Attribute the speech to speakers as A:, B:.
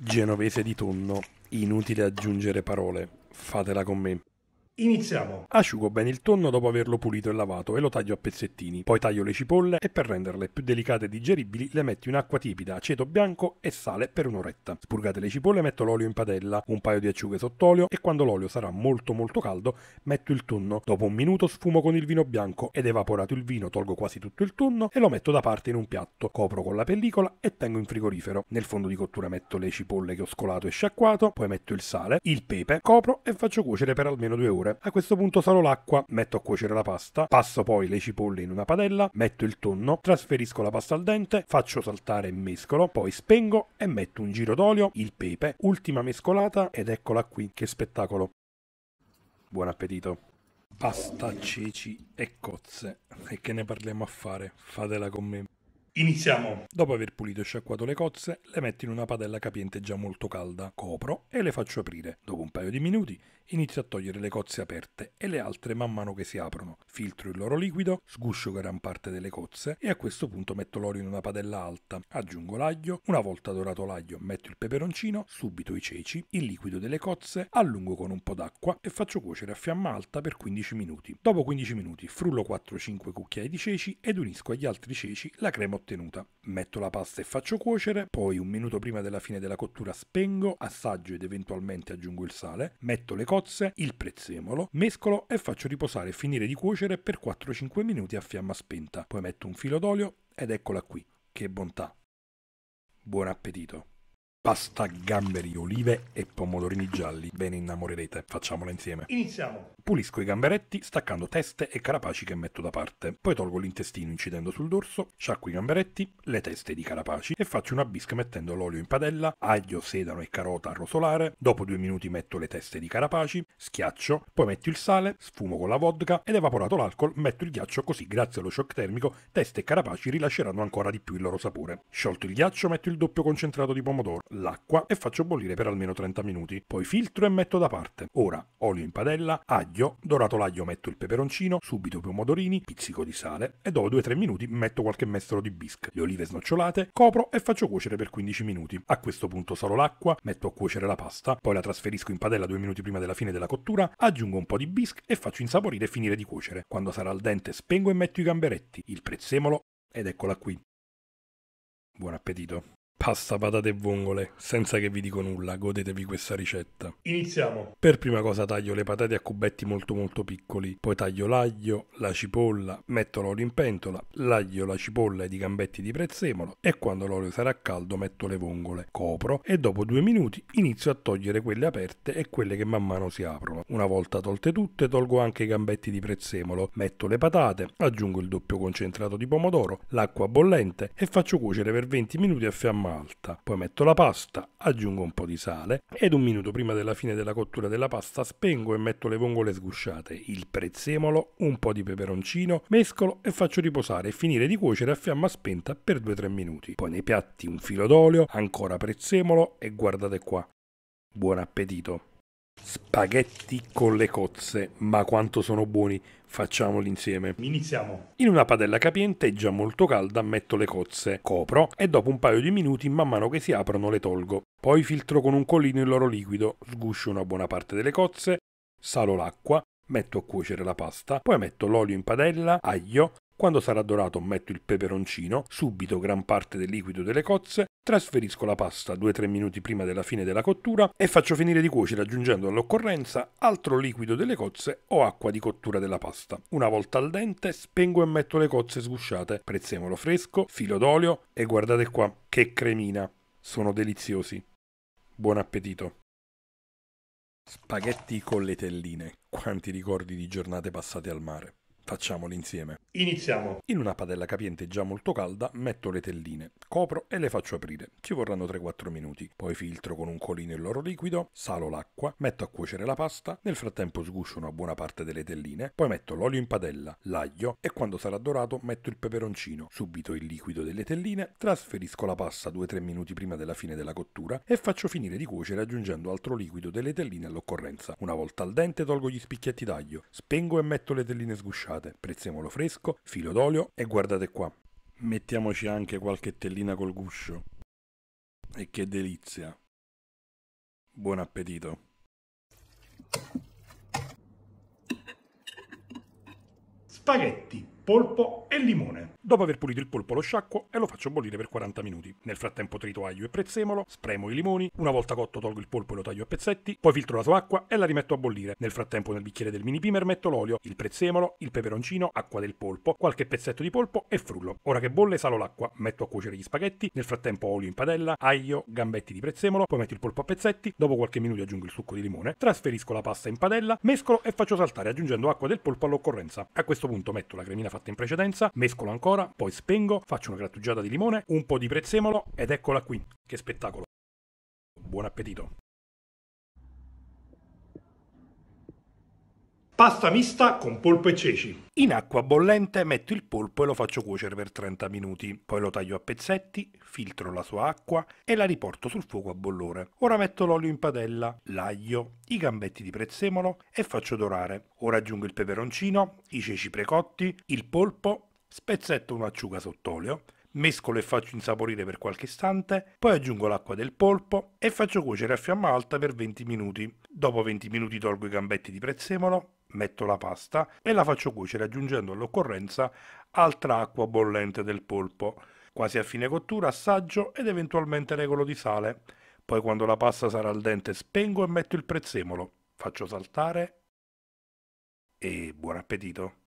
A: Genovese di tonno, inutile aggiungere parole, fatela con me. Iniziamo! Asciugo bene il tonno dopo averlo pulito e lavato e lo taglio a pezzettini. Poi taglio le cipolle e per renderle più delicate e digeribili le metto in acqua tiepida, aceto bianco e sale per un'oretta. Spurgate le cipolle metto l'olio in padella, un paio di acciughe sott'olio e quando l'olio sarà molto molto caldo metto il tonno. Dopo un minuto sfumo con il vino bianco ed evaporato il vino tolgo quasi tutto il tonno e lo metto da parte in un piatto. Copro con la pellicola e tengo in frigorifero. Nel fondo di cottura metto le cipolle che ho scolato e sciacquato, poi metto il sale, il pepe, copro e faccio cuocere per almeno due ore sapore. A questo punto salo l'acqua, metto a cuocere la pasta, passo poi le cipolle in una padella, metto il tonno, trasferisco la pasta al dente, faccio saltare e mescolo, poi spengo e metto un giro d'olio, il pepe, ultima mescolata ed eccola qui, che spettacolo. Buon appetito. Pasta, ceci e cozze. E che ne parliamo a fare? Fatela con me. Iniziamo! Dopo aver pulito e sciacquato le cozze, le metto in una padella capiente già molto calda, copro e le faccio aprire. Dopo un paio di minuti inizio a togliere le cozze aperte e le altre man mano che si aprono. Filtro il loro liquido, sguscio gran parte delle cozze e a questo punto metto l'olio in una padella alta, aggiungo l'aglio, una volta dorato l'aglio metto il peperoncino, subito i ceci, il liquido delle cozze, allungo con un po' d'acqua e faccio cuocere a fiamma alta per 15 minuti. Dopo 15 minuti frullo 4-5 cucchiai di ceci ed unisco agli altri ceci la crema ottenuta. Metto la pasta e faccio cuocere, poi un minuto prima della fine della cottura spengo, assaggio ed eventualmente aggiungo il sale, metto le cozze, il prezzemolo, mescolo e faccio riposare e finire di cuocere per 4-5 minuti a fiamma spenta. Poi metto un filo d'olio ed eccola qui. Che bontà! Buon appetito! pasta, gamberi, olive e pomodorini gialli. Ve ne innamorerete, facciamola insieme. Iniziamo! Pulisco i gamberetti staccando teste e carapaci che metto da parte. Poi tolgo l'intestino incidendo sul dorso, sciacquo i gamberetti, le teste di carapaci e faccio una bisca mettendo l'olio in padella, aglio, sedano e carota a rosolare. Dopo due minuti metto le teste di carapaci, schiaccio, poi metto il sale, sfumo con la vodka ed evaporato l'alcol metto il ghiaccio così grazie allo shock termico teste e carapaci rilasceranno ancora di più il loro sapore. Sciolto il ghiaccio metto il doppio concentrato di pomodoro l'acqua e faccio bollire per almeno 30 minuti. Poi filtro e metto da parte. Ora olio in padella, aglio, dorato l'aglio metto il peperoncino, subito pomodorini, pizzico di sale e dopo 2-3 minuti metto qualche mestolo di bisque. le olive snocciolate, copro e faccio cuocere per 15 minuti. A questo punto solo l'acqua, metto a cuocere la pasta, poi la trasferisco in padella 2 minuti prima della fine della cottura, aggiungo un po' di bisque e faccio insaporire e finire di cuocere. Quando sarà al dente spengo e metto i gamberetti, il prezzemolo ed eccola qui. Buon appetito! Pasta, patate e vongole, senza che vi dico nulla, godetevi questa ricetta. Iniziamo! Per prima cosa taglio le patate a cubetti molto molto piccoli, poi taglio l'aglio, la cipolla, metto l'olio in pentola, l'aglio, la cipolla ed i gambetti di prezzemolo e quando l'olio sarà caldo metto le vongole, copro e dopo due minuti inizio a togliere quelle aperte e quelle che man mano si aprono. Una volta tolte tutte tolgo anche i gambetti di prezzemolo, metto le patate, aggiungo il doppio concentrato di pomodoro, l'acqua bollente e faccio cuocere per 20 minuti a fiamma alta. poi metto la pasta, aggiungo un po' di sale ed un minuto prima della fine della cottura della pasta spengo e metto le vongole sgusciate, il prezzemolo, un po' di peperoncino, mescolo e faccio riposare e finire di cuocere a fiamma spenta per 2-3 minuti. Poi nei piatti un filo d'olio, ancora prezzemolo e guardate qua. Buon appetito! Spaghetti con le cozze, ma quanto sono buoni, facciamoli insieme. Iniziamo. In una padella capiente già molto calda metto le cozze, copro e dopo un paio di minuti man mano che si aprono le tolgo. Poi filtro con un collino il loro liquido, sguscio una buona parte delle cozze, salo l'acqua, metto a cuocere la pasta, poi metto l'olio in padella, aglio, quando sarà dorato metto il peperoncino, subito gran parte del liquido delle cozze, trasferisco la pasta 2-3 minuti prima della fine della cottura e faccio finire di cuocere aggiungendo all'occorrenza altro liquido delle cozze o acqua di cottura della pasta. Una volta al dente spengo e metto le cozze sgusciate, prezzemolo fresco, filo d'olio e guardate qua che cremina. Sono deliziosi. Buon appetito. Spaghetti con le telline. Quanti ricordi di giornate passate al mare. Facciamoli insieme. Iniziamo. In una padella capiente già molto calda metto le telline, copro e le faccio aprire. Ci vorranno 3-4 minuti. Poi filtro con un colino il loro liquido, salo l'acqua, metto a cuocere la pasta, nel frattempo sguscio una buona parte delle telline, poi metto l'olio in padella, l'aglio e quando sarà dorato metto il peperoncino, subito il liquido delle telline, trasferisco la pasta 2-3 minuti prima della fine della cottura e faccio finire di cuocere aggiungendo altro liquido delle telline all'occorrenza. Una volta al dente tolgo gli spicchietti d'aglio, spengo e metto le telline sgusciate trattate, prezzemolo fresco, filo d'olio e guardate qua. Mettiamoci anche qualche tellina col guscio. E che delizia. Buon appetito. Spaghetti polpo e limone. Dopo aver pulito il polpo lo sciacquo e lo faccio bollire per 40 minuti. Nel frattempo trito aglio e prezzemolo, spremo i limoni, una volta cotto tolgo il polpo e lo taglio a pezzetti, poi filtro la sua acqua e la rimetto a bollire. Nel frattempo nel bicchiere del mini pimer metto l'olio, il prezzemolo, il peperoncino, acqua del polpo, qualche pezzetto di polpo e frullo. Ora che bolle salo l'acqua, metto a cuocere gli spaghetti, nel frattempo olio in padella, aglio, gambetti di prezzemolo, poi metto il polpo a pezzetti, dopo qualche minuto aggiungo il succo di limone, trasferisco la pasta in padella, mescolo e faccio saltare aggiungendo acqua del polpo all'occorrenza. A questo punto metto la cremina fatta in precedenza, mescolo ancora, poi spengo, faccio una grattugiata di limone, un po' di prezzemolo ed eccola qui. Che spettacolo. Buon appetito. Pasta mista con polpo e ceci. In acqua bollente metto il polpo e lo faccio cuocere per 30 minuti, poi lo taglio a pezzetti, filtro la sua acqua e la riporto sul fuoco a bollore. Ora metto l'olio in padella, l'aglio, i gambetti di prezzemolo e faccio dorare. Ora aggiungo il peperoncino, i ceci precotti, il polpo, spezzetto un'acciuga sott'olio, mescolo e faccio insaporire per qualche istante, poi aggiungo l'acqua del polpo e faccio cuocere a fiamma alta per 20 minuti. Dopo 20 minuti tolgo i gambetti di prezzemolo metto la pasta e la faccio cuocere aggiungendo all'occorrenza altra acqua bollente del polpo. Quasi a fine cottura assaggio ed eventualmente regolo di sale. Poi quando la pasta sarà al dente spengo e metto il prezzemolo. Faccio saltare e buon appetito!